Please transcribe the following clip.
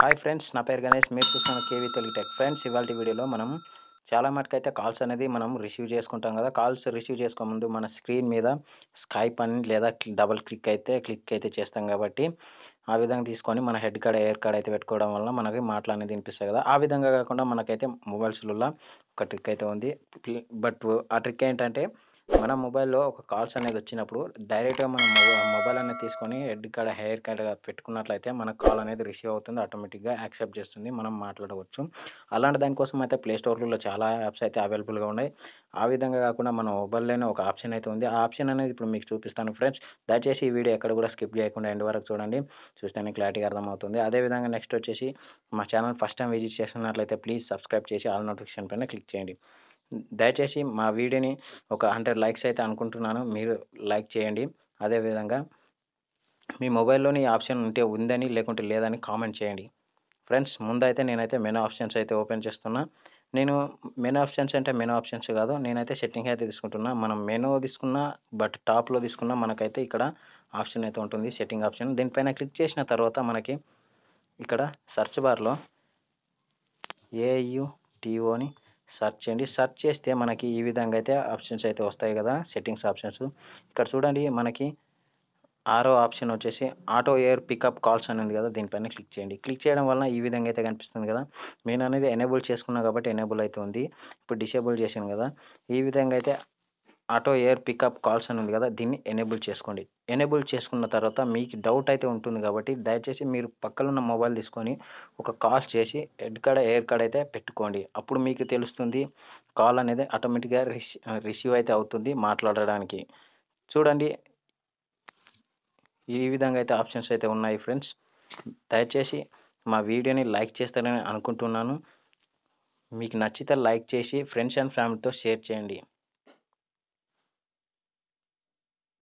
hi friends నా పేరు గణేష్ మీరు చూస్తున్న కేవీ తెలుగు టెక్ ఫ్రెండ్స్ ఇవాళ వీడియోలో మనం చాలా మటుకైతే కాల్స్ అనేది మనం రిసీవ్ చేసుకుంటాం కదా కాల్స్ రిసీవ్ చేసుకోముందు మన స్క్రీన్ మీద స్కైప్ అని లేదా డబల్ క్లిక్ అయితే క్లిక్ అయితే చేస్తాం కాబట్టి ఆ విధంగా తీసుకొని మన హెడ్ కార్డ్ ఎయిర్ కార్డ్ అయితే పెట్టుకోవడం వల్ల మనకి మాటలు అనేది వినిపిస్తాయి కదా ఆ విధంగా కాకుండా మనకైతే మొబైల్స్లలో ఒక ట్రిక్ అయితే ఉంది బట్ ఆ ట్రిక్ ఏంటంటే మన మొబైల్లో ఒక కాల్స్ అనేది వచ్చినప్పుడు డైరెక్ట్గా మనం మొబైల్ అనేది తీసుకొని హెడ్ కాడ హెయిర్ కాడ పెట్టుకున్నట్లయితే మన కాల్ అనేది రిసీవ్ అవుతుంది ఆటోమేటిక్గా యాక్సెప్ట్ చేస్తుంది మనం మాట్లాడవచ్చు అలాంటి దానికోసం అయితే ప్లే స్టోర్లో చాలా యాప్స్ అయితే అవైలబుల్గా ఉన్నాయి ఆ విధంగా కాకుండా మన మొబైల్లోనే ఒక ఆప్షన్ అయితే ఉంది ఆ ఆప్షన్ అనేది ఇప్పుడు మీకు చూపిస్తాను ఫ్రెండ్స్ దయచేసి ఈ వీడియో ఎక్కడ కూడా స్కిప్ చేయకుండా ఎండ్ వరకు చూడండి చూస్తేనే క్లారిటీగా అర్థమవుతుంది అదేవిధంగా నెక్స్ట్ వచ్చేసి మా ఛానల్ ఫస్ట్ టైం విజిట్ చేస్తున్నట్లయితే ప్లీజ్ సబ్స్క్రైబ్ చేసి ఆల్ నోటిఫికేషన్ పైన క్లిక్ చేయండి దయచేసి మా వీడియోని ఒక హండ్రెడ్ లైక్స్ అయితే అనుకుంటున్నాను మీరు లైక్ చేయండి అదేవిధంగా మీ మొబైల్లోని ఆప్షన్ ఉంటే ఉందని లేకుంటే లేదని కామెంట్ చేయండి ఫ్రెండ్స్ ముందైతే నేనైతే మెనూ ఆప్షన్స్ అయితే ఓపెన్ చేస్తున్నా నేను మెనూ ఆప్షన్స్ అంటే మెనూ ఆప్షన్స్ కాదు నేనైతే సెట్టింగ్ అయితే తీసుకుంటున్నా మనం మెనూ తీసుకున్నా బట్ టాప్లో తీసుకున్నా మనకైతే ఇక్కడ ఆప్షన్ అయితే ఉంటుంది సెట్టింగ్ ఆప్షన్ దీనిపైన క్లిక్ చేసిన తర్వాత మనకి ఇక్కడ సర్చ్ బార్లో ఏయుటీఓని సర్చ్ చేయండి సర్చ్ చేస్తే మనకి ఈ విధంగా అయితే ఆప్షన్స్ అయితే వస్తాయి కదా సెట్టింగ్స్ ఆప్షన్స్ ఇక్కడ చూడండి మనకి ఆరో ఆప్షన్ వచ్చేసి ఆటో ఎయిర్ పికప్ కాల్స్ అని ఉంది కదా దీనిపైన క్లిక్ చేయండి క్లిక్ చేయడం వలన ఈ విధంగా అయితే కనిపిస్తుంది కదా నేను అనేది ఎనేబుల్ చేసుకున్నా కాబట్టి ఎనేబుల్ అయితే ఉంది ఇప్పుడు డిసేబుల్ చేశాను కదా ఈ విధంగా అయితే ఆటో ఎయిర్ పికప్ కాల్స్ అని ఉంది కదా దీన్ని ఎనేబుల్ చేసుకోండి ఎనేబుల్ చేసుకున్న తర్వాత మీకు డౌట్ అయితే ఉంటుంది కాబట్టి దయచేసి మీరు ఉన్న మొబైల్ తీసుకొని ఒక కాల్ చేసి హెడ్ కార్డ్ ఎయిర్ కార్డ్ అయితే పెట్టుకోండి అప్పుడు మీకు తెలుస్తుంది కాల్ అనేది ఆటోమేటిక్గా రిసీవ్ అయితే అవుతుంది మాట్లాడడానికి చూడండి ఈ విధంగా అయితే ఆప్షన్స్ అయితే ఉన్నాయి ఫ్రెండ్స్ దయచేసి మా వీడియోని లైక్ చేస్తారని అనుకుంటున్నాను మీకు నచ్చితే లైక్ చేసి ఫ్రెండ్స్ అండ్ ఫ్యామిలీతో షేర్ చేయండి